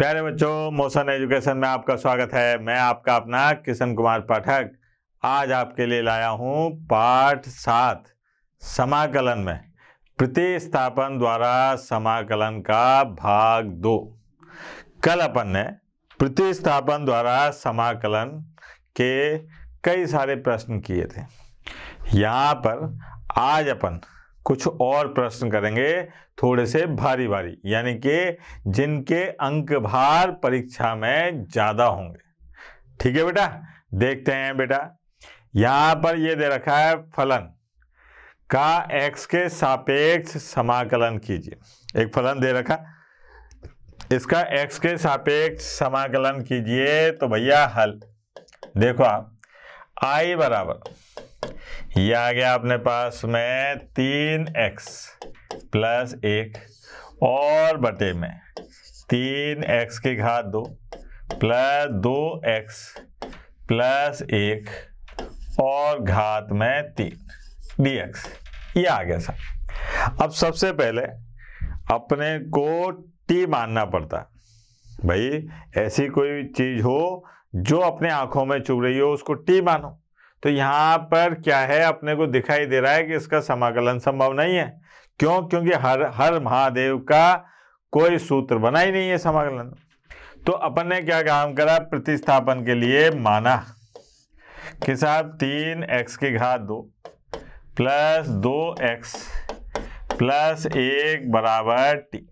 प्यारे बच्चों motion education में आपका स्वागत है मैं आपका अपना किशन कुमार पाठक आज आपके लिए लाया हूँ पाठ सात समाकलन में प्रतिस्थापन द्वारा समाकलन का भाग दो कल अपन ने प्रतिस्थापन द्वारा समाकलन के कई सारे प्रश्न किए थे यहाँ पर आज अपन कुछ और प्रश्न करेंगे थोड़े से भारी भारी यानी कि जिनके अंक भार परीक्षा में ज़्यादा होंगे ठीक है बेटा देखते हैं बेटा यहां पर यह दे रखा है फलन का एक्स के सापेक्ष समाकलन कीजिए एक फलन दे रखा इसका एक्स के सापेक्ष समाकलन कीजिए तो भैया हल देखो आप आई बराबर ये आ गया अपने पास में तीन एक्स प्लस एक और बटे में तीन एक्स की घात दो प्लस दो एक्स प्लस एक और घात में तीन डी एक्स ये आ गया सर अब सबसे पहले अपने को टी मानना पड़ता भाई ऐसी कोई चीज हो जो अपने आंखों में चुभ रही हो उसको टी मानो तो यहाँ पर क्या है अपने को दिखाई दे रहा है कि इसका समाकलन संभव नहीं है क्यों क्योंकि हर हर महादेव का कोई सूत्र बना ही नहीं है समाकलन तो अपन ने क्या काम करा प्रतिस्थापन के लिए माना कि साहब तीन एक्स की घात दो प्लस दो एक्स प्लस एक बराबर टी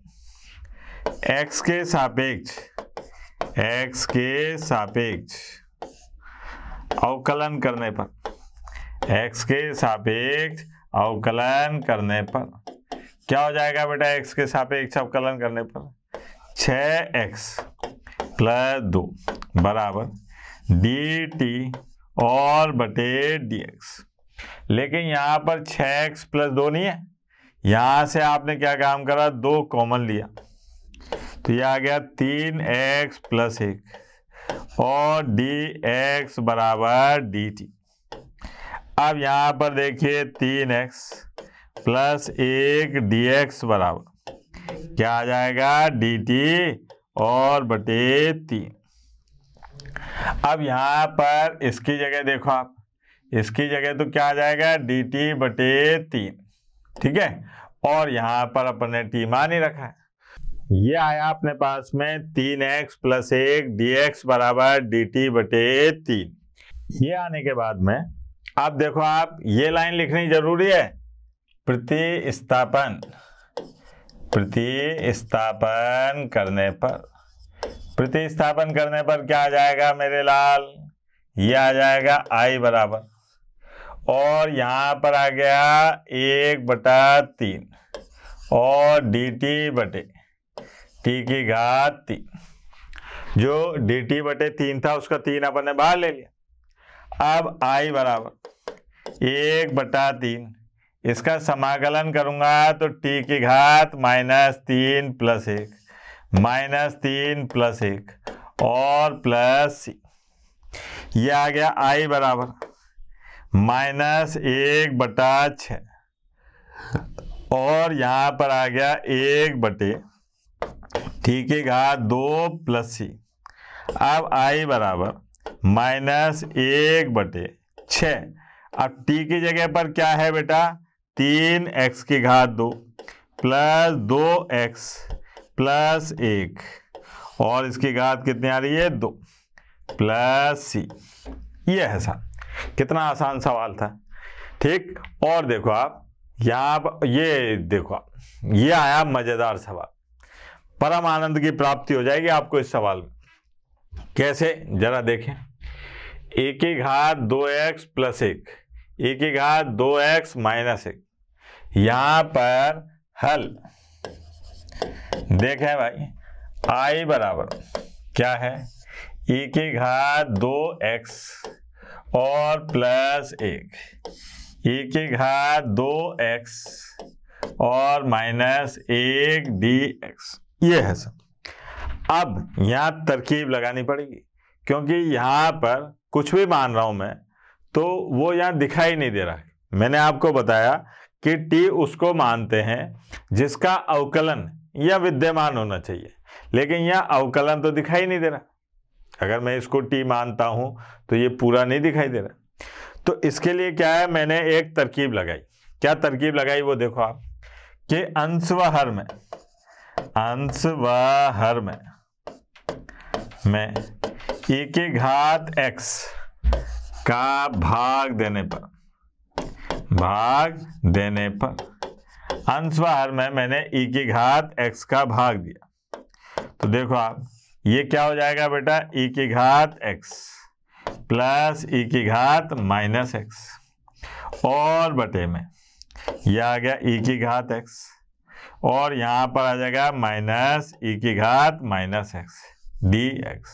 एक्स के सापेक्ष एक्स के सापेक्ष अवकलन करने पर एक्स के सापेक्ष अवकलन करने पर क्या हो जाएगा बेटा x के सापेक्ष अवकलन करने पर छ एक्स प्लस दो बराबर डी टी और बटे डी एक्स लेकिन यहां पर छ एक्स प्लस दो नहीं है यहां से आपने क्या काम करा दो कॉमन लिया तो ये आ गया तीन एक्स प्लस एक और डी एक्स बराबर डी टी अब यहां पर देखिए तीन एक्स प्लस एक डी एक्स बराबर क्या आ जाएगा डी टी और बटे तीन अब यहां पर इसकी जगह देखो आप इसकी जगह तो क्या आ जाएगा डी टी बटे तीन ठीक है और यहां पर अपन ने टी मान ही रखा है ये आया अपने पास में तीन एक्स प्लस एक डी एक्स बराबर डी टी बटे तीन ये आने के बाद में आप देखो आप ये लाइन लिखनी जरूरी है प्रतिस्थापन प्रतिस्थापन करने पर प्रतिस्थापन करने पर क्या आ जाएगा मेरे लाल ये आ जाएगा आई बराबर और यहाँ पर आ गया एक बटा तीन और डी टी बटे टी की घात तीन जो डी टी बटे तीन था उसका तीन अपन ने बाहर ले लिया अब आई बराबर एक बटा तीन इसका समाकलन करूंगा तो टी की घात माइनस तीन प्लस एक माइनस तीन प्लस एक और प्लस सी ये आ गया आई बराबर माइनस एक बटा छ और यहां पर आ गया एक बटे ठीक है घात दो प्लस सी अब आई बराबर माइनस एक बटे छ अब टी की जगह पर क्या है बेटा तीन एक्स की घात दो प्लस दो एक्स प्लस एक और इसकी घात कितनी आ रही है दो प्लस सी ये है सर कितना आसान सवाल था ठीक और देखो आप यहाँ ये देखो आप ये आया मज़ेदार सवाल परम आनंद की प्राप्ति हो जाएगी आपको इस सवाल में कैसे जरा देखें एक ही घात दो एक्स प्लस एक एक ही घात दो एक्स माइनस एक यहां पर हल देखें भाई आई बराबर क्या है एक ही घात दो एक्स और प्लस एक एक ही घात दो एक्स और माइनस एक डी एक्स ये है सब अब यहाँ तरकीब लगानी पड़ेगी क्योंकि यहाँ पर कुछ भी मान रहा हूँ मैं तो वो यहाँ दिखाई नहीं दे रहा मैंने आपको बताया कि टी उसको मानते हैं जिसका अवकलन या विद्यमान होना चाहिए लेकिन यह अवकलन तो दिखाई नहीं दे रहा अगर मैं इसको टी मानता हूँ तो ये पूरा नहीं दिखाई दे रहा तो इसके लिए क्या है मैंने एक तरकीब लगाई क्या तरकीब लगाई वो देखो आप कि अंशवहर में अंश व हर में मैं एक घात एक्स का भाग देने पर भाग देने पर अंश व हर में मैंने एक घात एक्स का भाग दिया तो देखो आप ये क्या हो जाएगा बेटा एक घात एक्स प्लस एक की घात माइनस एक्स और बटे में यह आ गया एक घात एक्स और यहाँ पर आ जाएगा माइनस ई e की घात माइनस एक्स डी एक्स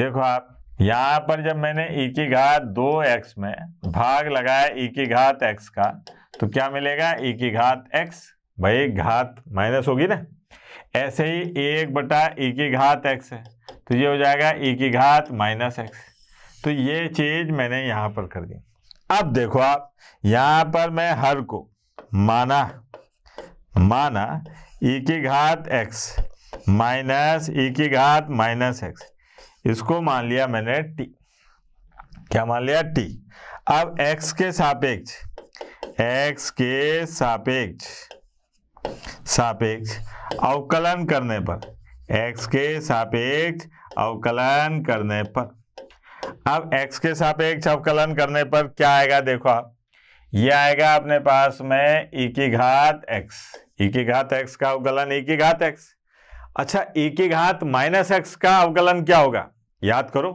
देखो आप यहाँ पर जब मैंने ई e की घात दो एक्स में भाग लगाया ई e की घात एक्स का तो क्या मिलेगा ई की घात एक्स भाई घात माइनस होगी ना ऐसे ही एक बटा ई की घात एक्स है तो ये हो जाएगा ई की घात माइनस एक्स तो ये चीज मैंने यहाँ पर कर दी अब देखो आप यहाँ पर मैं हर को माना माना e की घात एक्स माइनस ई e की घात माइनस एक्स इसको मान लिया मैंने टी क्या मान लिया टी अब एक्स के सापेक्ष x के सापेक्ष सापेक्ष अवकलन करने पर एक्स के सापेक्ष अवकलन करने पर अब एक्स के सापेक्ष अवकलन करने पर क्या आएगा देखो आप ये आएगा अपने पास में e की घात एक्स ए की घात एक्स का अवकलन ए की घात एक्स अच्छा ए की घात माइनस एक्स का अवकलन क्या होगा याद करो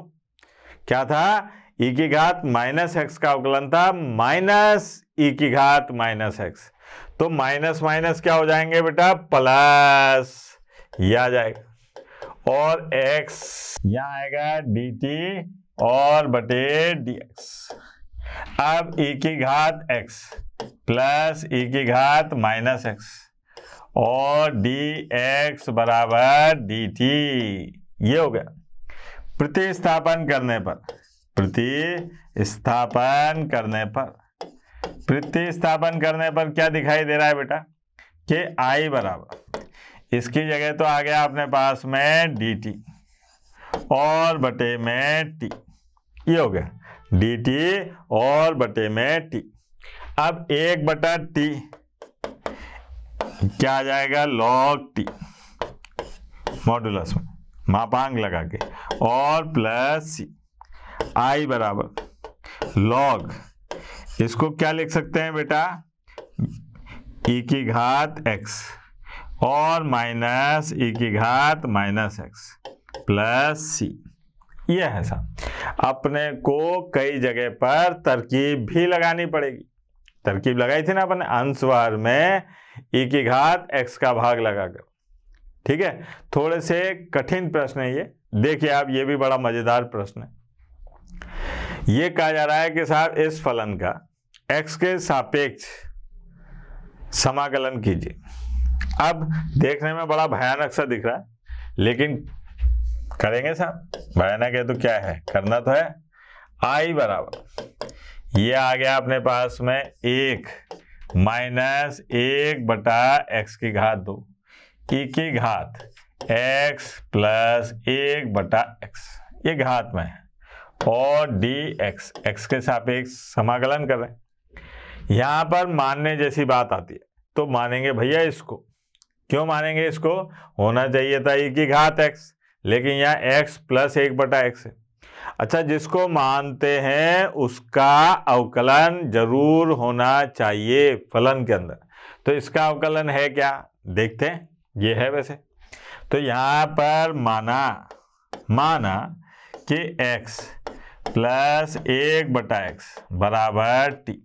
क्या था ए की घात माइनस एक्स का अवकलन था माइनस ए की घात माइनस एक्स तो माइनस माइनस क्या हो जाएंगे बेटा प्लस या आ जाएगा और एक्स यहां आएगा डी टी और बटे डी एक्स अब ए की घात एक्स प्लस ए की घात माइनस एक्स और डी एक्स बराबर डी टी ये हो गया प्रतिस्थापन करने पर प्रतिस्थापन करने पर प्रतिस्थापन करने पर क्या दिखाई दे रहा है बेटा के आई बराबर इसकी जगह तो आ गया अपने पास में डी टी और बटे में टी ये हो गया डी टी और बटे में टी अब एक बटा टी क्या आ जाएगा लॉग टी मॉडुलस में मापांग लगा के और प्लस सी आई बराबर लॉग इसको क्या लिख सकते हैं बेटा ई e की घात एक्स और माइनस ई e की घात माइनस एक्स प्लस सी यह है सर अपने को कई जगह पर तरकीब भी लगानी पड़ेगी तरकीब लगाई थी ना अपने अंशवार में ई e की घात एक्स का भाग लगाकर ठीक है थोड़े से कठिन प्रश्न है ये देखिए आप ये भी बड़ा मजेदार प्रश्न है ये कहा जा रहा है कि साहब इस फलन का एक्स के सापेक्ष समाकलन कीजिए अब देखने में बड़ा भयानक सा दिख रहा है लेकिन करेंगे साहब भयानक है तो क्या है करना तो है आई बराबर ये आ गया अपने पास में एक माइनस एक बटा एक्स की घात दो ई की घात एक्स प्लस एक बटा एक्स ये घात में है और डी एक्स एक्स के एक समाकलन कर रहे हैं यहाँ पर मानने जैसी बात आती है तो मानेंगे भैया इसको क्यों मानेंगे इसको होना चाहिए था ई e की घात एक्स लेकिन यहाँ एक्स प्लस एक बटा एक्स है अच्छा जिसको मानते हैं उसका अवकलन जरूर होना चाहिए फलन के अंदर तो इसका अवकलन है क्या देखते हैं ये है वैसे तो यहाँ पर माना माना कि x प्लस एक बटा एक्स बराबर टी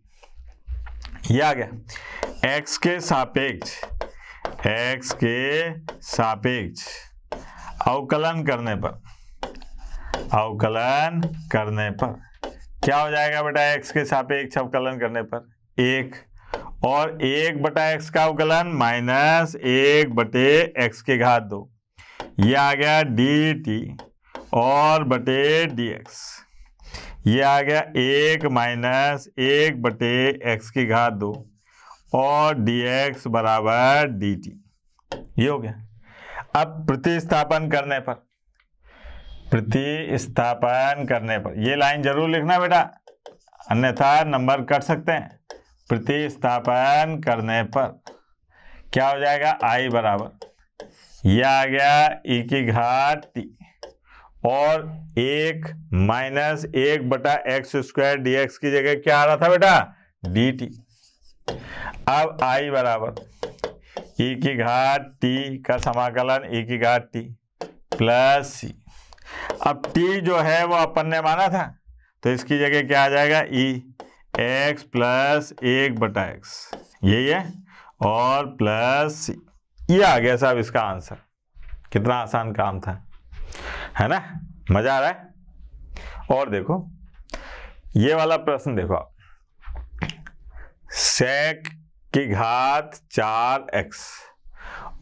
ये आ गया x के सापेक्ष x के सापेक्ष अवकलन करने पर अवकलन करने पर क्या हो जाएगा बेटा एक्स के सापेक्ष अवकलन करने पर एक और एक बटा एक्स का अवकलन माइनस एक बटे एक्स के घात दो ये आ गया डी टी और बटे डी एक्स ये आ गया एक माइनस एक बटे एक्स की घात दो और डी एक्स बराबर डी टी ये हो गया अब प्रतिस्थापन करने पर प्रतिस्थापन करने पर ये लाइन जरूर लिखना बेटा अन्यथा नंबर कट सकते हैं प्रतिस्थापन करने पर क्या हो जाएगा आई बराबर यह आ गया e की घाट टी और एक माइनस एक बटा एक्स स्क्वायर डी एक्स की जगह क्या आ रहा था बेटा डी टी अब आई बराबर ई e की घाट टी का समाकलन ई e की घाट टी प्लस सी अब टी जो है वो अपन ने माना था तो इसकी जगह क्या आ जाएगा ई एक्स प्लस एक बटा एक्स यही है और प्लस ये e आ गया साहब इसका आंसर कितना आसान काम था है ना मजा आ रहा है और देखो ये वाला प्रश्न देखो आप सेक की घात चार एक्स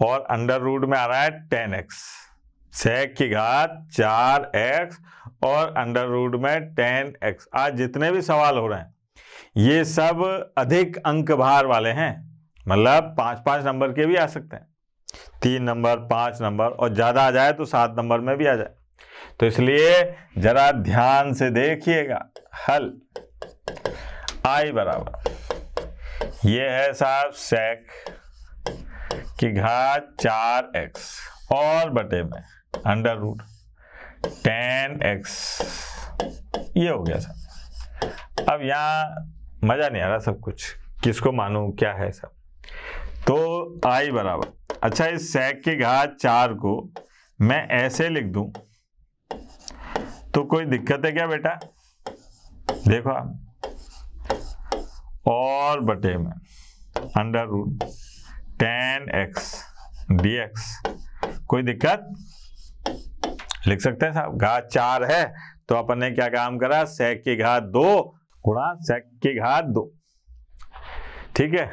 और अंडर रूट में आ रहा है टेन एक्स सेक की घात चार एक्स और अंडर रूट में टेन एक्स आज जितने भी सवाल हो रहे हैं ये सब अधिक अंक भार वाले हैं मतलब पांच पांच नंबर के भी आ सकते हैं तीन नंबर पांच नंबर और ज़्यादा आ जाए तो सात नंबर में भी आ जाए तो इसलिए जरा ध्यान से देखिएगा हल आई बराबर ये है साहब सेक की घात चार एक्स और बटे में अंडर रूट टेन एक्स ये हो गया सर अब यहाँ मज़ा नहीं आ रहा सब कुछ किसको मानू क्या है सब तो आई बराबर अच्छा इस सेक के घात चार को मैं ऐसे लिख दू तो कोई दिक्कत है क्या बेटा देखो आप और बटे में under root tan x d x कोई दिक्कत लिख सकते हैं साहब घात चार है तो अपन ने क्या काम करा सेक की घात दो गुणा सेक की घात दो ठीक है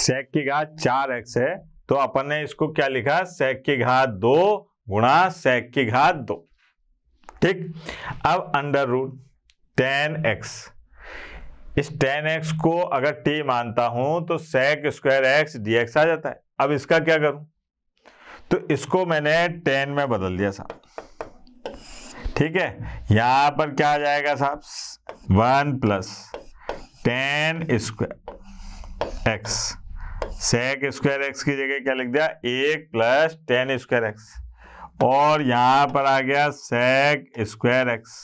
सेक की घात चार एक्स है तो अपन ने इसको क्या लिखा सेक की घात दो गुणा सेक की घात दो ठीक अब अंडर रूट टेन एक्स इस टेन एक्स को अगर टी मानता हूं तो sec square x d x आ जाता है अब इसका क्या करूं तो इसको मैंने टेन में बदल दिया साहब ठीक है यहां पर क्या आ जाएगा साहब one plus tan square x sec square x की जगह क्या लिख दिया एक प्लस टेन स्क्वायर एक्स और यहां पर आ गया सेक स्क्वायर एक्स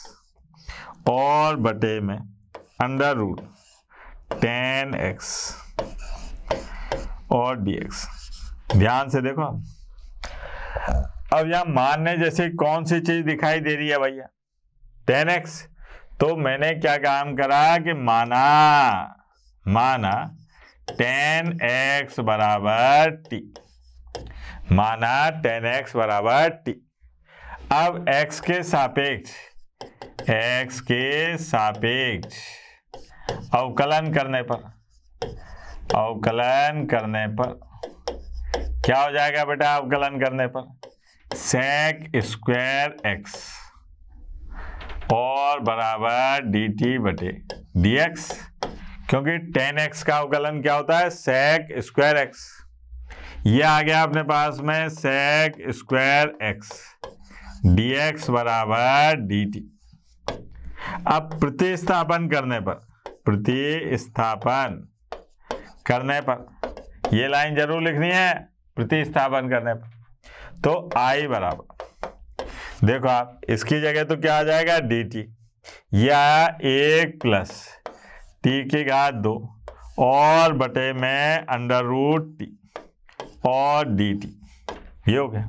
और बटे में अंडर रूट टेन एक्स और डी एक्स ध्यान से देखो आप अब यहां मानने जैसे कौन सी चीज दिखाई दे रही है भैया टेन एक्स तो मैंने क्या काम करा कि माना माना टेन एक्स बराबर टी माना टेन एक्स बराबर टी अब एक्स के सापेक्ष एक्स के सापेक्ष अवकलन करने पर अवकलन करने पर क्या हो जाएगा बेटा अवकलन करने पर सेक स्क्वायर एक्स और बराबर डी टी बटे डी एक्स क्योंकि टेन एक्स का अवकलन क्या होता है सेक स्क्वायर एक्स ये आ गया अपने पास में sec square x d x बराबर डी टी अब प्रतिस्थापन करने पर प्रतिस्थापन करने पर यह लाइन जरूर लिखनी है प्रतिस्थापन करने पर तो आई बराबर देखो आप इसकी जगह तो क्या आ जाएगा डी टी या आया एक प्लस टी की घात दो और बटे में अंडर रूट टी और डी टी ये हो गया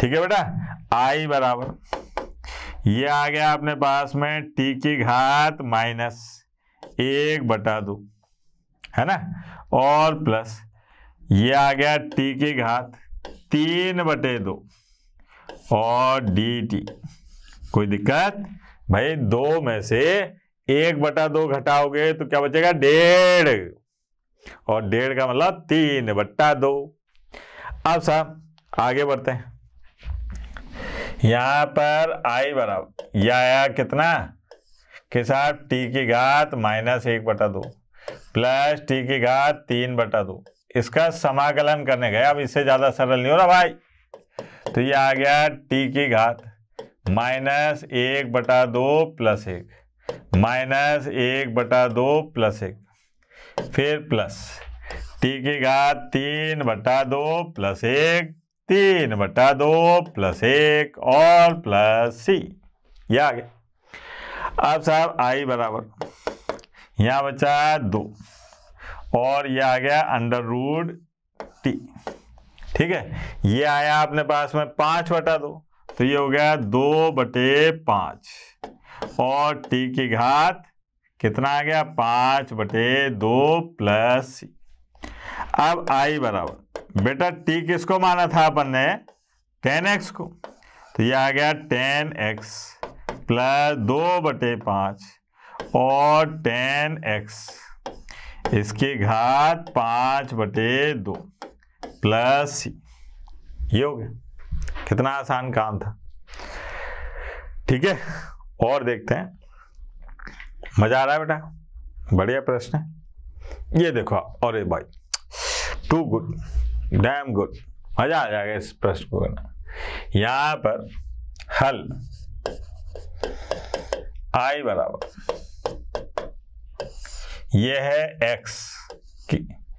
ठीक है बेटा आई बराबर ये आ गया अपने पास में टी की घात माइनस एक बटा दो है ना और प्लस ये आ गया टी की घात तीन बटे दो और डी टी कोई दिक्कत भाई दो में से एक बटा दो घटाओगे तो क्या बचेगा डेढ़ और डेढ़ का मतलब तीन बट्टा दो अब साहब आगे बढ़ते हैं यहां पर आई बराबर यह आया कितना के साथ टी की घात माइनस एक बटा दो प्लस टी की घात तीन बटा दो इसका समाकलन करने गए अब इससे ज़्यादा सरल नहीं हो रहा भाई तो ये आ गया टी की घात माइनस एक बटा दो प्लस एक माइनस एक बटा दो प्लस एक फिर प्लस टी की घात तीन बटा दो प्लस एक तीन बटा दो प्लस एक और प्लस सी ये आ गया अब साहब आई बराबर यहाँ बचा दो और ये आ गया अंडर रूड टी ठीक है ये आया आपने पास में पांच बटा दो तो ये हो गया दो बटे पांच और टी की घात कितना आ गया पांच बटे दो प्लस अब आई बराबर बेटा टी किसको माना था अपन ने टेन एक्स को तो ये आ गया टेन एक्स प्लस दो बटे पांच और टेन एक्स इसके घात पांच बटे दो प्लस सी ये हो गया कितना आसान काम था ठीक है और देखते हैं मजा आ रहा है बेटा बढ़िया प्रश्न है ये देखो अरे भाई टू गुड डैम गुड मजा आ जाएगा इस प्रश्न को करना यहां पर हल आई बराबर ये है एक्स की,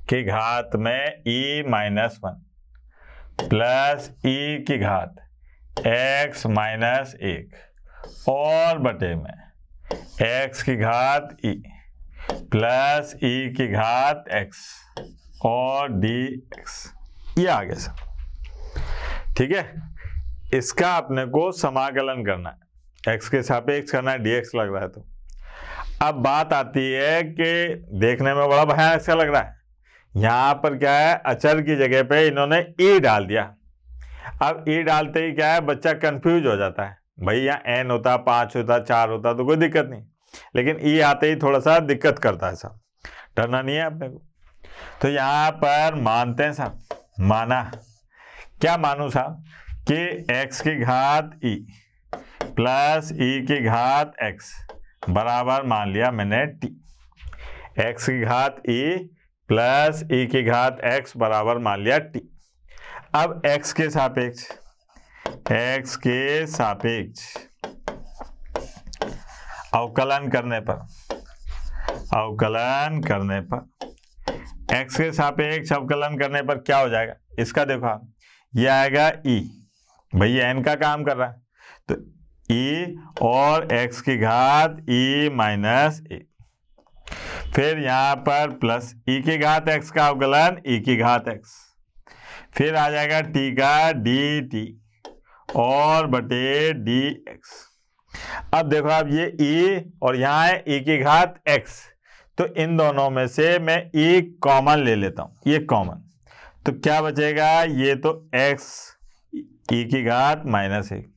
की घात में e minus one plus e की घात x माइनस एक और बटे में x की घात e प्लस e की घात x और डी एक्स ये आगे सर ठीक है इसका अपने को समाकलन करना है x के सापेक्ष करना है एक्स लग रहा है तो अब बात आती है कि देखने में बड़ा भयानक सा लग रहा है यहाँ पर क्या है अचर की जगह पे इन्होंने ई डाल दिया अब ई डालते ही क्या है बच्चा कंफ्यूज हो जाता है भाई यहाँ एन होता पाँच होता चार होता तो कोई दिक्कत नहीं लेकिन ई आते ही थोड़ा सा दिक्कत करता है सब डरना नहीं है अपने को तो यहाँ पर मानते हैं साहब माना क्या मानू साहब कि एक्स की घात ई प्लस ई की घात एक्स बराबर मान लिया मैंने टी एक्स की घात ए प्लस ए की घात एक्स बराबर मान लिया टी अब एक्स के सापेक्ष एक्स के सापेक्ष अवकलन करने पर अवकलन करने पर एक्स के सापेक्ष अवकलन करने पर क्या हो जाएगा इसका देखो आप ये आएगा ई e। भैया एन का काम कर रहा है ई e और एक्स की घात ई माइनस ए फिर यहाँ पर प्लस ई e की घात एक्स का अवकलन ई e की घात एक्स फिर आ जाएगा टी का डी टी और बटे डी एक्स अब देखो आप ये ई और यहाँ है ई की घात एक्स तो इन दोनों में से मैं ई कॉमन ले लेता हूँ ये कॉमन तो क्या बचेगा ये तो एक्स ई की घात माइनस एक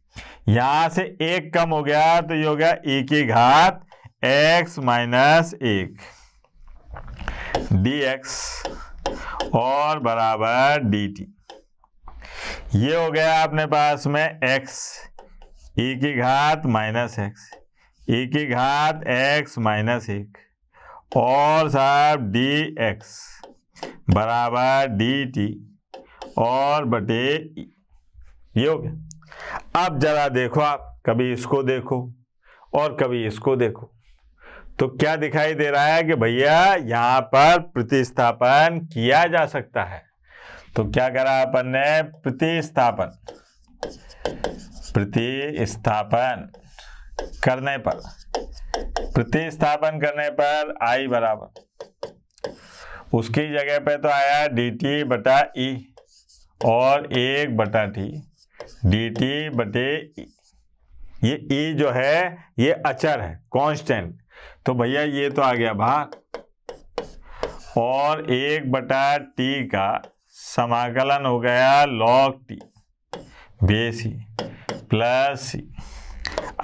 यहां से एक कम हो गया तो ये हो गया ए e की घात एक्स माइनस एक डी एक्स और बराबर डी टी ये हो गया अपने पास में एक्स e की घात माइनस एक्स ई की घात एक्स माइनस एक और साहब डी एक्स बराबर डी टी और बटे e। ये हो गया अब जरा देखो आप कभी इसको देखो और कभी इसको देखो तो क्या दिखाई दे रहा है कि भैया यहां पर प्रतिस्थापन किया जा सकता है तो क्या करा अपन ने प्रतिस्थापन प्रतिस्थापन करने पर प्रतिस्थापन करने पर आई बराबर उसकी जगह पे तो आया डी टी बटा ई और एक बटा टी डी टी बटे ये ई e जो है ये अचर है कांस्टेंट तो भैया ये तो आ गया भाग और एक बटा टी का समाकलन हो गया log t base e plus c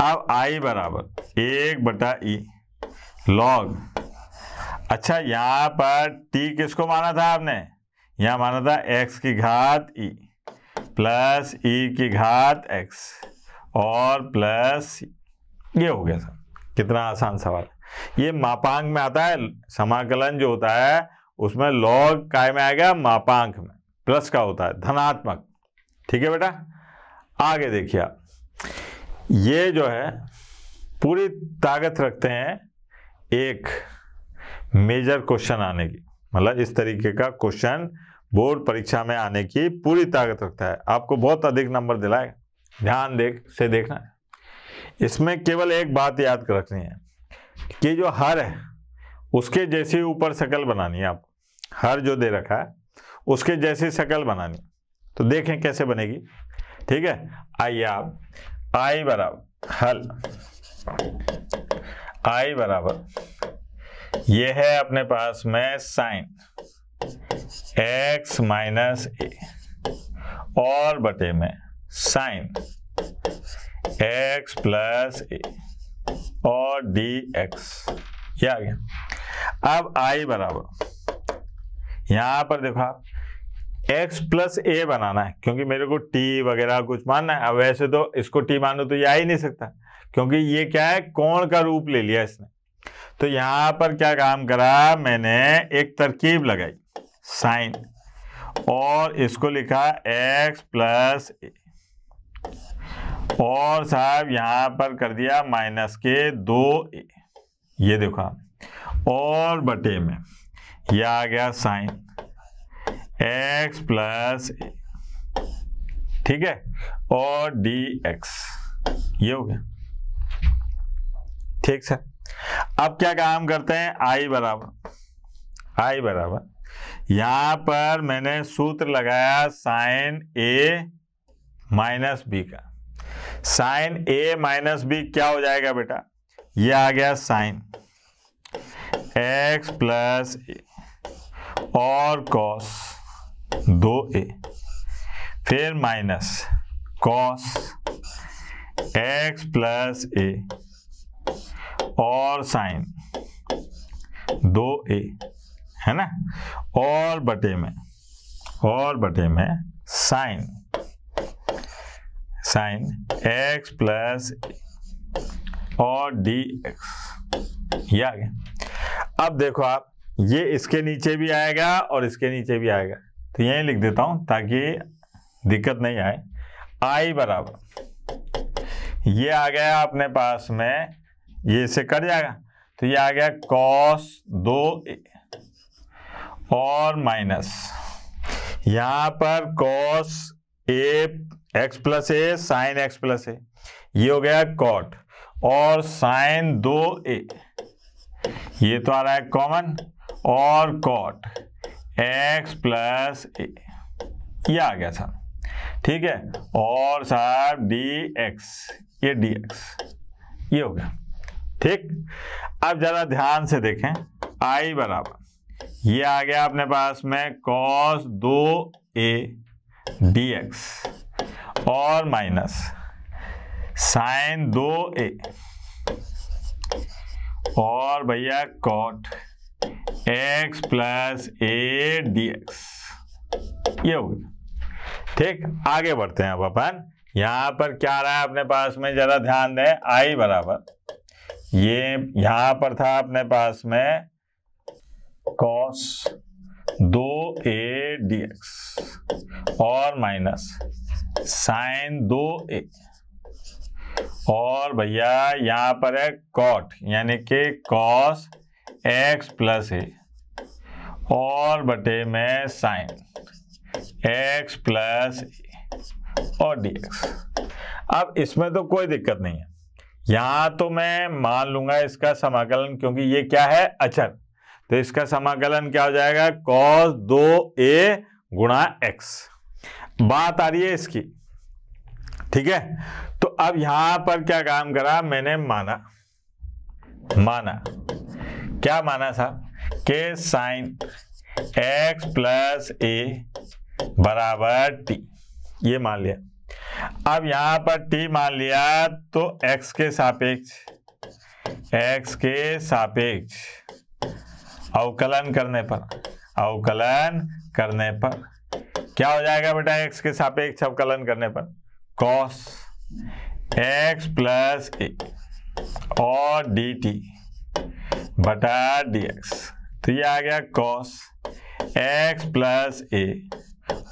अब आई बराबर एक बटा ई e, लॉग अच्छा यहाँ पर टी किसको माना था आपने यहाँ माना था एक्स की घात ई e. प्लस ई की घात एक्स और प्लस ये हो गया सर कितना आसान सवाल ये मापांक में आता है समाकलन जो होता है उसमें लॉग काय में आएगा मापांक में प्लस का होता है धनात्मक ठीक है बेटा आगे देखिए आप ये जो है पूरी ताकत रखते हैं एक मेजर क्वेश्चन आने की मतलब इस तरीके का क्वेश्चन बोर्ड परीक्षा में आने की पूरी ताकत रखता है आपको बहुत अधिक नंबर दिलाएगा ध्यान देख से देखना है इसमें केवल एक बात याद कर रखनी है कि जो हर है उसके जैसी ऊपर शकल बनानी है आपको हर जो दे रखा है उसके जैसी शकल बनानी तो देखें कैसे बनेगी ठीक है आइए आप आई बराबर हल आई बराबर यह है अपने पास में साइन एक्स माइनस ए और बटे में साइन एक्स प्लस ए और डी एक्स ये आ गया अब आई बराबर यहां पर देखो आप एक्स प्लस ए बनाना है क्योंकि मेरे को टी वगैरह कुछ मानना है अब वैसे तो इसको टी मानो तो ये आ ही नहीं सकता क्योंकि ये क्या है कोण का रूप ले लिया इसने तो यहां पर क्या काम करा मैंने एक तरकीब लगाई साइन और इसको लिखा एक्स प्लस और साहब यहां पर कर दिया माइनस के दो ये देखो आप और बटे में यह आ गया साइन एक्स प्लस ठीक है और डी एक्स ये हो गया ठीक सर अब क्या काम करते हैं आई बराबर आई बराबर यहां पर मैंने सूत्र लगाया साइन ए माइनस बी का साइन ए माइनस बी क्या हो जाएगा बेटा ये आ गया साइन एक्स प्लस और कॉस दो ए फिर minus cos x plus a और साइन दो ए है ना और बटे में और बटे में साइन साइन एक्स प्लस और डी एक्स ये आ गया अब देखो आप ये इसके नीचे भी आएगा और इसके नीचे भी आएगा तो यही लिख देता हूं ताकि दिक्कत नहीं आए आई बराबर ये आ गया अपने पास में ये इसे कट जाएगा तो ये आ गया कॉस दो और माइनस यहां पर cos a x plus a sine x plus a ये हो गया कॉट और साइन दो ए ये तो आ रहा है कॉमन और कॉट एक्स प्लस ए ये आ गया सर ठीक है और सर डी एक्स ये डी एक्स ये हो गया ठीक अब जरा ध्यान से देखें आई बराबर ये आ गया अपने पास में कॉस दो ए डी एक्स और माइनस साइन दो ए और भैया cot x plus a d x ये हो गया ठीक आगे बढ़ते हैं अब अपन यहां पर क्या रहा है अपने पास में जरा ध्यान दें आई बराबर ये यहां पर था अपने पास में कॉस दो ए डीएक्स और माइनस साइन दो ए और भैया यहां पर है कॉट यानी कि कॉस एक्स प्लस ए और बटे में साइन एक्स प्लस और डीएक्स अब इसमें तो कोई दिक्कत नहीं है यहां तो मैं मान लूंगा इसका समाकलन क्योंकि ये क्या है अचर तो इसका समाकलन क्या हो जाएगा कॉस दो ए गुणा एक्स बात आ रही है इसकी ठीक है तो अब यहां पर क्या काम करा मैंने माना माना क्या माना साहब के साइन एक्स प्लस ए बराबर टी ये मान लिया अब यहां पर टी मान लिया तो एक्स के सापेक्ष एक्स के सापेक्ष अवकलन करने पर अवकलन करने पर क्या हो जाएगा बेटा एक्स के सापेक्ष अवकलन करने पर कॉस एक्स प्लस ए और डी टी बटा डी एक्स तो ये आ गया कॉस एक्स प्लस ए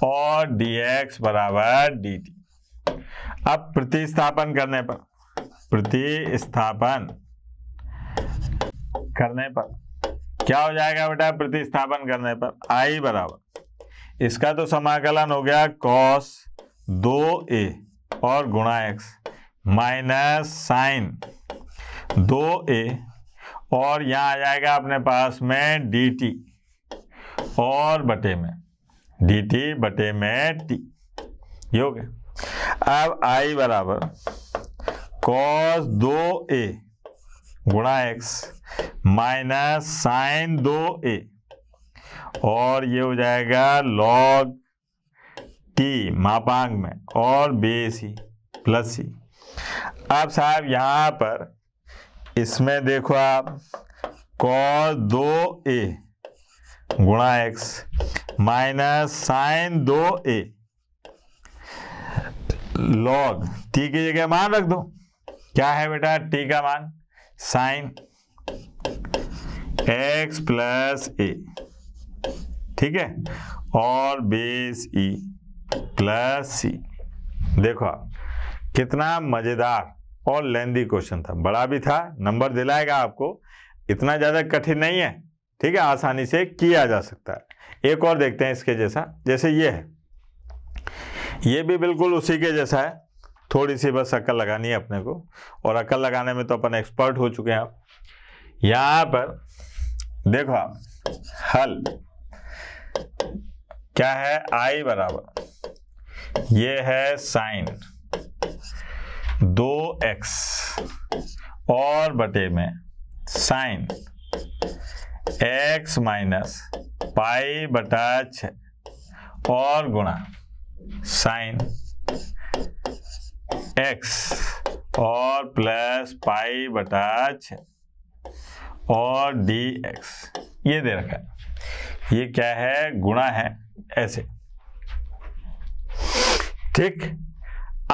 और डी एक्स बराबर डी टी अब प्रतिस्थापन करने पर प्रतिस्थापन करने पर क्या हो जाएगा बेटा प्रतिस्थापन करने पर आई बराबर इसका तो समाकलन हो गया कॉस दो ए और गुणा एक्स माइनस साइन दो ए और यहाँ आ जाएगा अपने पास में डी टी और बटे में डी टी बटे में टी ये हो गया अब आई बराबर कॉस दो ए गुणा एक्स माइनस साइन दो ए और ये हो जाएगा लॉग टी मापांग में और बेसी प्लस सी अब साहब यहां पर इसमें देखो आप कॉस दो ए गुणा एक्स माइनस साइन दो ए लॉग टी की जगह मान रख दो क्या है बेटा टी का मान साइन एक्स प्लस ए ठीक है और बेस ई प्लस सी देखो आप कितना मज़ेदार और लेंदी क्वेश्चन था बड़ा भी था नंबर दिलाएगा आपको इतना ज़्यादा कठिन नहीं है ठीक है आसानी से किया जा सकता है एक और देखते हैं इसके जैसा जैसे ये है ये भी बिल्कुल उसी के जैसा है थोड़ी सी बस अकल लगानी है अपने को और अकल लगाने में तो अपन एक्सपर्ट हो चुके हैं आप यहाँ पर देखो आप हल क्या है आई बराबर ये है साइन दो एक्स और बटे में साइन एक्स माइनस पाई बटा छ और गुणा साइन एक्स और प्लस पाई बटा छ और डी एक्स ये दे रखा है ये क्या है गुणा है ऐसे ठीक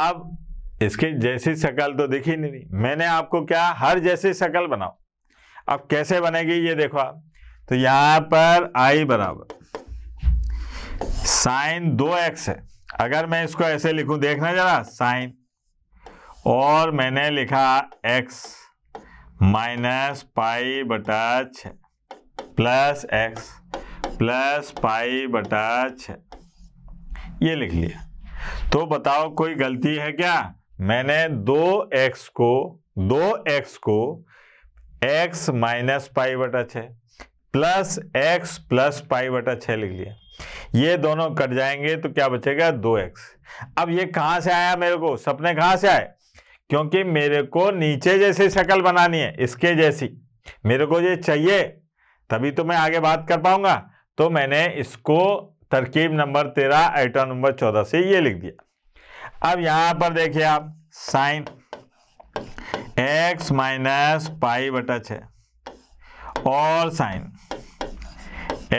अब इसके जैसी शकल तो दिखी नहीं मैंने आपको क्या हर जैसी शकल बनाओ अब कैसे बनेगी ये देखो आप तो यहां पर आई बराबर साइन दो एक्स है अगर मैं इसको ऐसे लिखूं देखना जरा साइन और मैंने लिखा एक्स माइनस पाई बटा छ प्लस एक्स प्लस पाई बटा छ ये लिख लिया तो बताओ कोई गलती है क्या मैंने दो एक्स को दो एक्स को एक्स माइनस पाई बटा छ प्लस एक्स प्लस पाई बटा छ लिख लिया ये दोनों कट जाएंगे तो क्या बचेगा दो एक्स अब ये कहां से आया मेरे को सपने कहां से आए क्योंकि मेरे को नीचे जैसी शक्ल बनानी है इसके जैसी मेरे को ये चाहिए तभी तो मैं आगे बात कर पाऊंगा तो मैंने इसको तरकीब नंबर तेरह आइटम नंबर चौदह से ये लिख दिया अब यहां पर देखिए आप साइन एक्स माइनस पाई बटा छ और साइन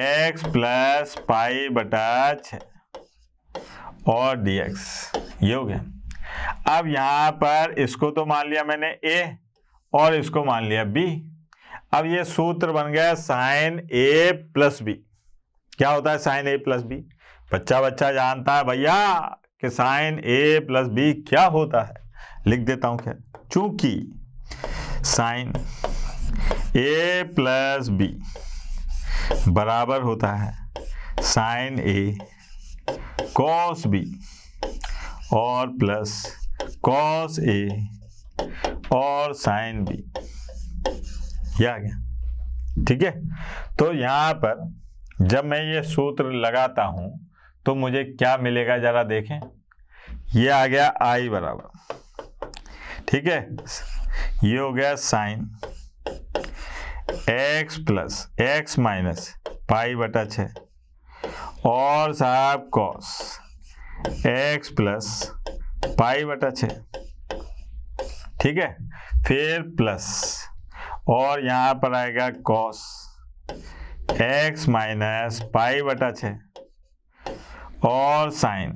एक्स प्लस पाई बटा छ और डीएक्स ये हो गया अब यहाँ पर इसको तो मान लिया मैंने ए और इसको मान लिया बी अब ये सूत्र बन गया साइन ए प्लस बी क्या होता है साइन ए प्लस बी बच्चा बच्चा जानता है भैया कि साइन ए प्लस बी क्या होता है लिख देता हूं क्या चूंकि साइन ए प्लस बी बराबर होता है साइन ए कॉस बी और प्लस कॉस ए और साइन बी ये आ गया ठीक है तो यहां पर जब मैं ये सूत्र लगाता हूं तो मुझे क्या मिलेगा जरा देखें ये आ गया आई बराबर ठीक है ये हो गया sine x plus x minus pi बटा छ और साहब कॉस एक्स प्लस पाई बटा छ ठीक है फिर प्लस और यहां पर आएगा कॉस एक्स माइनस पाई बटा छ और साइन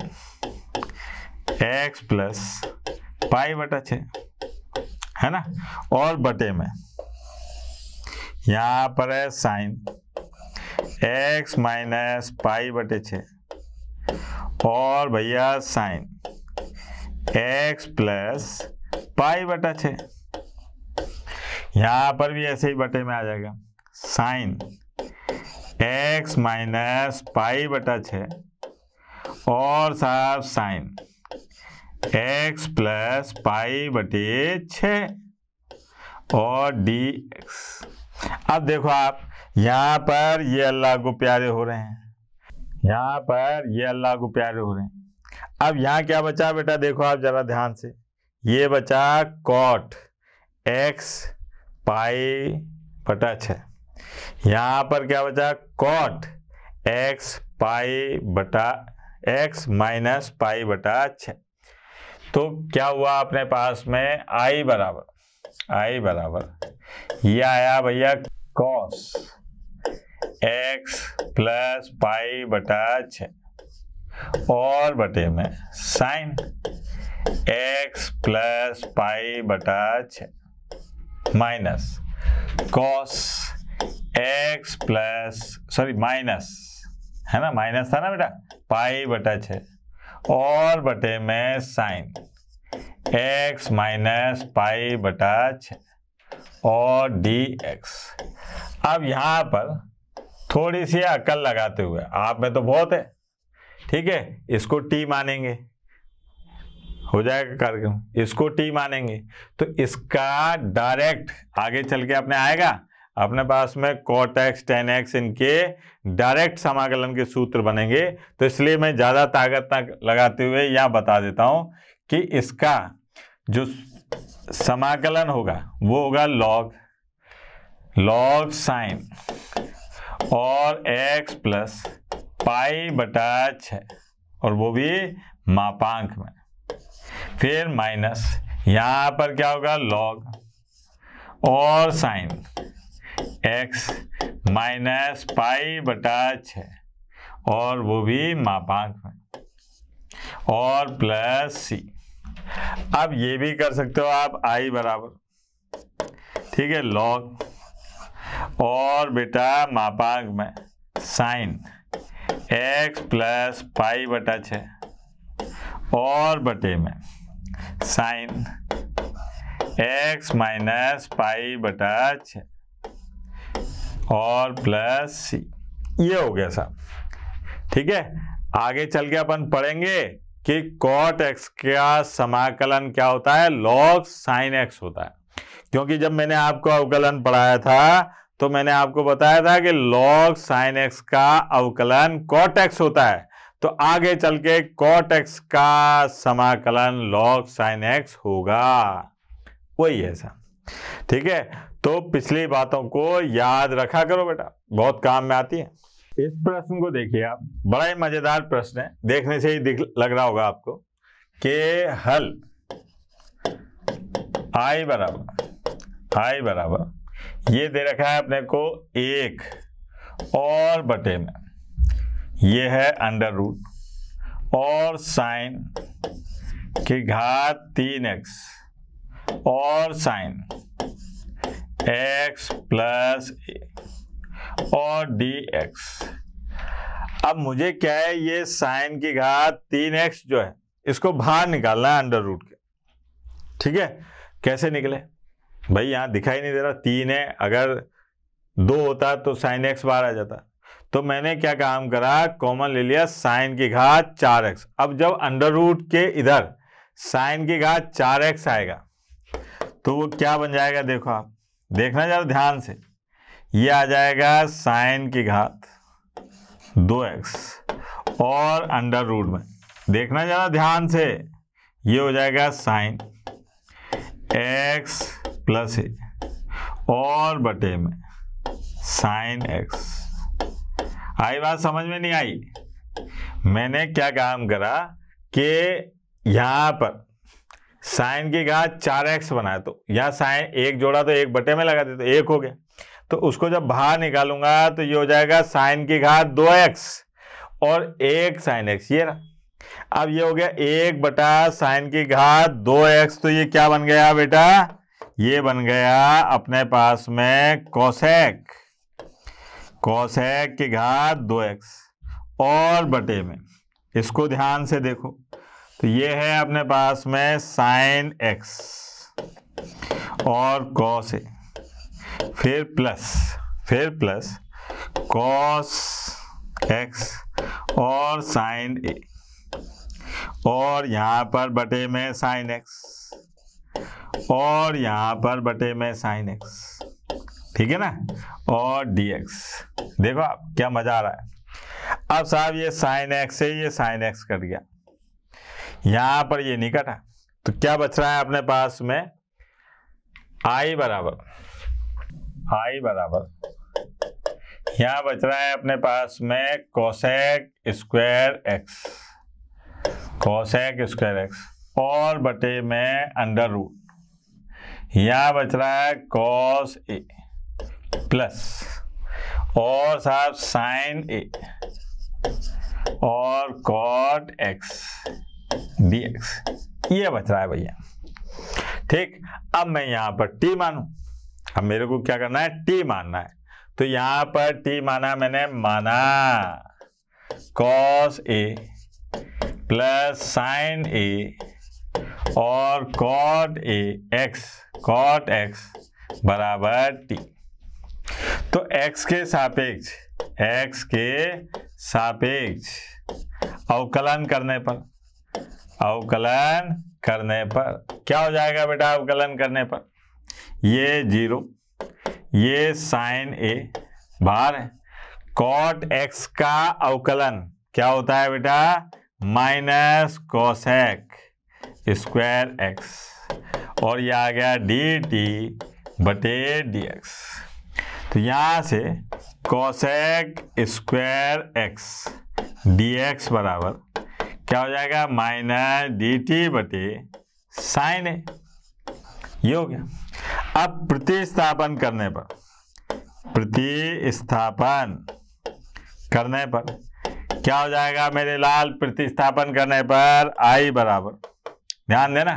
एक्स प्लस पाई बटा छ है ना और बटे में यहां पर है साइन एक्स माइनस पाई बटे छ और भैया साइन एक्स प्लस पाई बटा छ यहां पर भी ऐसे ही बटे में आ जाएगा साइन एक्स माइनस पाई बटा छ और साहब साइन एक्स प्लस पाई बटे छ और डी एक्स अब देखो आप यहां पर ये अल्लाह को प्यारे हो रहे हैं यहाँ पर ये अल्लाह को प्यारे हो रहे हैं अब यहाँ क्या बचा बेटा देखो आप जरा ध्यान से ये बचा कॉट एक्स पाई बटा छ यहाँ पर क्या बचा कॉट एक्स पाई बटा एक्स माइनस पाई बटा छ तो क्या हुआ अपने पास में आई बराबर आई बराबर ये आया भैया कॉस एक्स प्लस पाई बटा छ और बटे में साइन एक्स प्लस पाई बटा छ minus cos x plus sorry minus है ना माइनस था ना बेटा पाई बटा छ और बटे में साइन एक्स माइनस पाई बटा छ और डी एक्स अब यहां पर थोड़ी सी अकल लगाते हुए आप में तो बहुत है ठीक है इसको टी मानेंगे हो जाएगा कार्यक्रम इसको टी मानेंगे तो इसका डायरेक्ट आगे चल के अपने आएगा अपने पास में कॉटेक्स टेन एक्स इनके डायरेक्ट समाकलन के सूत्र बनेंगे तो इसलिए मैं ज़्यादा ताकत ना लगाते हुए यह बता देता हूं कि इसका जो समाकलन होगा वो होगा लॉग लॉग साइन और x प्लस पाई बटा छ और वो भी मापांक में फिर माइनस यहां पर क्या होगा लॉग और साइन x माइनस पाई बटा छ और वो भी मापांक में और प्लस सी अब ये भी कर सकते हो आप आई बराबर ठीक है लॉग और बेटा मापांक में साइन एक्स प्लस पाई बटा छ और बटे में साइन एक्स माइनस पाई बटा छ और प्लस सी ये हो गया साहब ठीक है आगे चल के अपन पढ़ेंगे कि कॉट एक्स का समाकलन क्या होता है लॉग साइन एक्स होता है क्योंकि जब मैंने आपको अवकलन पढ़ाया था तो मैंने आपको बताया था कि लॉग साइन एक्स का अवकलन कॉट एक्स होता है तो आगे चल के कॉट एक्स का समाकलन लॉग साइन एक्स होगा वही है सर ठीक है तो पिछली बातों को याद रखा करो बेटा बहुत काम में आती है इस प्रश्न को देखिए आप बड़ा ही मजेदार प्रश्न है देखने से ही दिख लग रहा होगा आपको के हल आई बराबर आई बराबर ये दे रखा है अपने को एक और बटे में ये है अंडर रूट और साइन की घात तीन एक्स और साइन एक्स प्लस और डी एक्स अब मुझे क्या है ये साइन की घात तीन एक्स जो है इसको बाहर निकालना है अंडर रूट के ठीक है कैसे निकले भाई यहाँ दिखाई नहीं दे रहा तीन है अगर दो होता तो साइन एक्स बाहर आ जाता तो मैंने क्या काम करा कॉमन ले लिया साइन की घात चार एक्स अब जब अंडर रूट के इधर साइन की घात चार एक्स आएगा तो वो क्या बन जाएगा देखो आप देखना जरा ध्यान से ये आ जाएगा साइन की घात दो एक्स और अंडर रूट में देखना जरा ध्यान से ये हो जाएगा साइन एक्स प्लस है और बटे में साइन एक्स आई बात समझ में नहीं आई मैंने क्या काम करा कि यहां पर साइन की घात चार एक्स बनाए तो यहां साइन एक जोड़ा तो एक बटे में लगा दे तो एक हो गया तो उसको जब बाहर निकालूंगा तो ये हो जाएगा साइन की घात दो एक्स और एक साइन एक्स ये रहा अब ये हो गया एक बटा साइन की घात दो एक्स तो ये क्या बन गया बेटा ये बन गया अपने पास में कोसेक कोसेक की घात दो एक्स और बटे में इसको ध्यान से देखो तो ये है अपने पास में साइन एक्स और कॉस ए फिर प्लस फिर प्लस कॉस एक्स और साइन ए और यहाँ पर बटे में साइन एक्स और यहां पर बटे में साइन एक्स ठीक है ना और dx देखो आप क्या मजा आ रहा है अब साहब ये साइन एक्स है ये साइन एक्स कट गया यहां पर ये नहीं कटा तो क्या बच रहा है अपने पास में i बराबर i बराबर यहां बच रहा है अपने पास में cosec square x cosec square x और बटे में अंडर रूट यहां बच रहा है कॉस ए प्लस और साहब साइन ए और कॉट एक्स डी एक्स ये बच रहा है भैया ठीक अब मैं यहां पर टी मानू अब मेरे को क्या करना है टी मानना है तो यहां पर टी माना मैंने माना cos a plus sine a और cot a x cot x बराबर टी तो एक्स के सापेक्ष एक्स के सापेक्ष अवकलन करने पर अवकलन करने पर क्या हो जाएगा बेटा अवकलन करने पर ये जीरो ये साइन ए बाहर है कॉट एक्स का अवकलन क्या होता है बेटा माइनस कॉसेक स्क्वायर एक्स और यह आ गया डी टी बटे डी एक्स तो यहाँ से cosec square x d x बराबर क्या हो जाएगा माइनस डी टी बटे साइन ए ये हो गया अब प्रतिस्थापन करने पर प्रतिस्थापन करने पर क्या हो जाएगा मेरे लाल प्रतिस्थापन करने पर आई बराबर ध्यान देना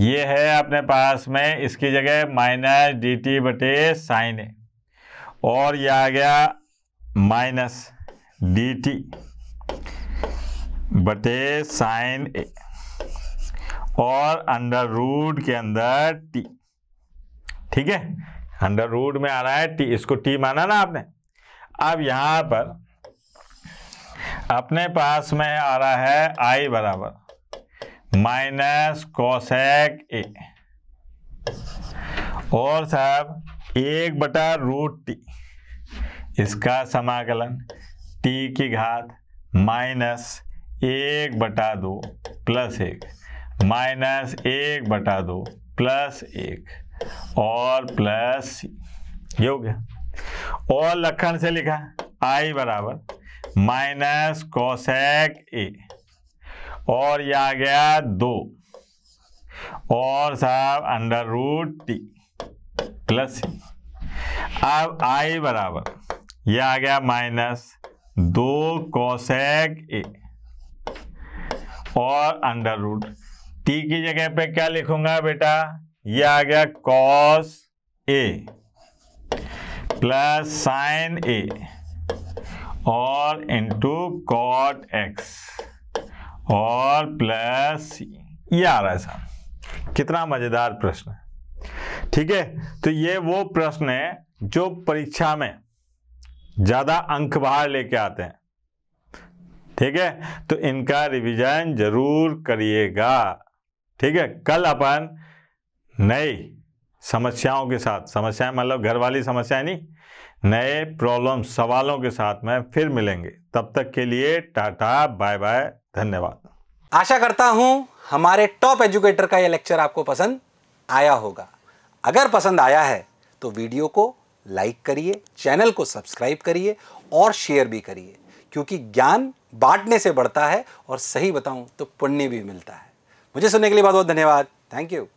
ये है अपने पास में इसकी जगह माइनस डी टी बटे साइन ए और ये आ गया माइनस डी टी बटे साइन ए और अंडर रूट के अंदर टी ठीक है अंडर रूट में आ रहा है टी इसको टी माना ना आपने अब यहां पर अपने पास में आ रहा है आई बराबर माइनस कॉशेक ए और साहब एक बटा रूट टी इसका समाकलन टी की घात माइनस एक बटा दो प्लस एक माइनस एक बटा दो प्लस एक और प्लस ये हो गया और लखन से लिखा आई बराबर माइनस कॉशेक ए और ये आ गया दो और साहब अंडर रूट टी प्लस अब आई बराबर ये आ गया माइनस दो कोसेक ए और अंडर रूट टी की जगह पे क्या लिखूंगा बेटा ये आ गया cos a plus sine a और इंटू कॉट एक्स और प्लस ये आ रहा है कितना मजेदार प्रश्न है ठीक है तो ये वो प्रश्न है जो परीक्षा में ज्यादा अंक बाहर लेके आते हैं ठीक है तो इनका रिवीजन जरूर करिएगा ठीक है कल अपन नई समस्याओं के साथ समस्याएं मतलब घर वाली समस्याएं नहीं नए प्रॉब्लम सवालों के साथ में फिर मिलेंगे तब तक के लिए टाटा बाय बाय धन्यवाद आशा करता हूं हमारे टॉप एजुकेटर का यह लेक्चर आपको पसंद आया होगा अगर पसंद आया है तो वीडियो को लाइक करिए चैनल को सब्सक्राइब करिए और शेयर भी करिए क्योंकि ज्ञान बांटने से बढ़ता है और सही बताऊं तो पुण्य भी मिलता है मुझे सुनने के लिए बहुत बहुत धन्यवाद थैंक यू